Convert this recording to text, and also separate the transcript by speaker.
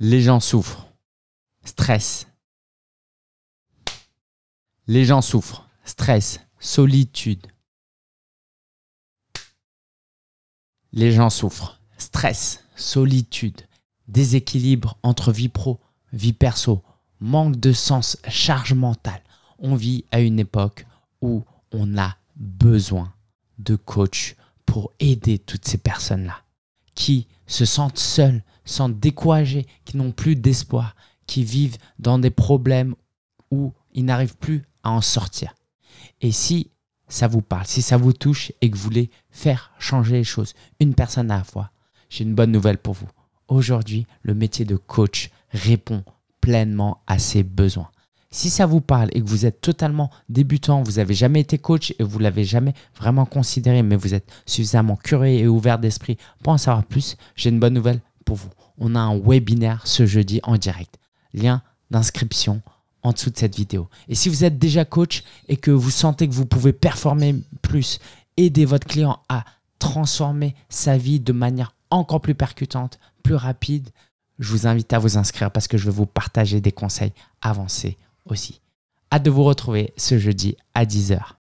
Speaker 1: Les gens souffrent. Stress. Les gens souffrent. Stress. Solitude. Les gens souffrent. Stress. Solitude. Déséquilibre
Speaker 2: entre vie pro, vie perso. Manque de sens, charge mentale. On vit à une époque où on a besoin de coach pour aider toutes ces personnes-là qui se sentent seules, sont découragés, qui n'ont plus d'espoir, qui vivent dans des problèmes où ils n'arrivent plus à en sortir. Et si ça vous parle, si ça vous touche et que vous voulez faire changer les choses, une personne à la fois, j'ai une bonne nouvelle pour vous. Aujourd'hui, le métier de coach répond pleinement à ses besoins. Si ça vous parle et que vous êtes totalement débutant, vous n'avez jamais été coach et vous l'avez jamais vraiment considéré, mais vous êtes suffisamment curieux et ouvert d'esprit pour en savoir plus, j'ai une bonne nouvelle vous. On a un webinaire ce jeudi en direct. Lien d'inscription en dessous de cette vidéo. Et si vous êtes déjà coach et que vous sentez que vous pouvez performer plus, aider votre client à transformer sa vie de manière encore plus percutante, plus rapide, je vous invite
Speaker 1: à vous inscrire parce que je vais vous partager des conseils avancés aussi. Hâte de vous retrouver ce jeudi à 10h.